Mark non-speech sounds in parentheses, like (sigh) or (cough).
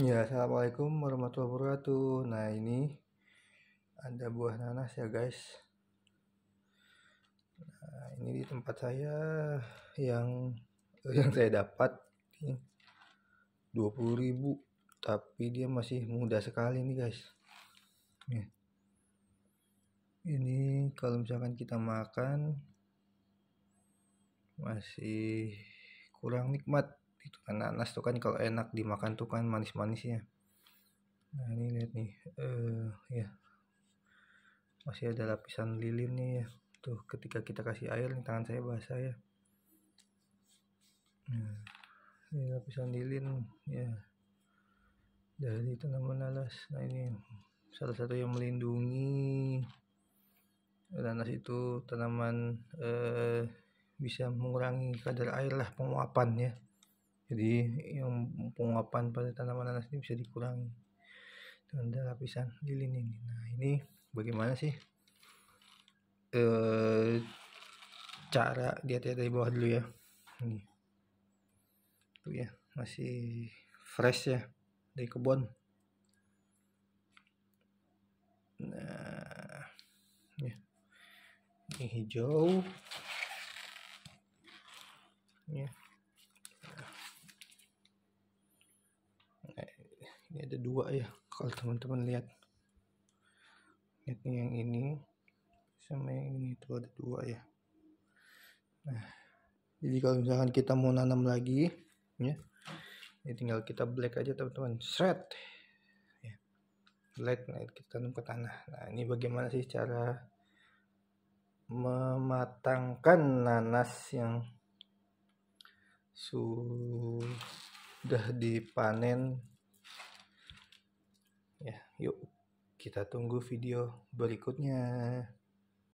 Ya, assalamualaikum warahmatullahi wabarakatuh. Nah, ini ada buah nanas ya, guys. Nah, ini di tempat saya yang (laughs) yang saya dapat 20.000, tapi dia masih muda sekali nih, guys. Nih. Ini kalau misalkan kita makan masih kurang nikmat itu kan nanas tuh kan kalau enak dimakan tuh kan manis-manisnya nah ini lihat nih uh, ya masih ada lapisan lilin nih ya tuh ketika kita kasih air nih tangan saya basah ya nah, ini lapisan lilin ya dari tanaman nanas nah ini salah satu yang melindungi nanas itu tanaman eh, bisa mengurangi kadar air lah penguapan ya jadi yang penguapan pada tanaman nanas ini bisa dikurangi dengan lapisan lilin ini nah ini bagaimana sih eh cara lihat ya dari bawah dulu ya ini tuh ya masih fresh ya dari kebun nah ya. ini hijau ya ini ada dua ya kalau teman-teman lihat lihat yang ini sama yang ini itu ada dua ya nah jadi kalau misalkan kita mau nanam lagi ya ini ya tinggal kita black aja teman-teman shred ya. black nah kita tanam ke tanah nah ini bagaimana sih cara mematangkan nanas yang sudah dipanen Ya, yuk kita tunggu video berikutnya.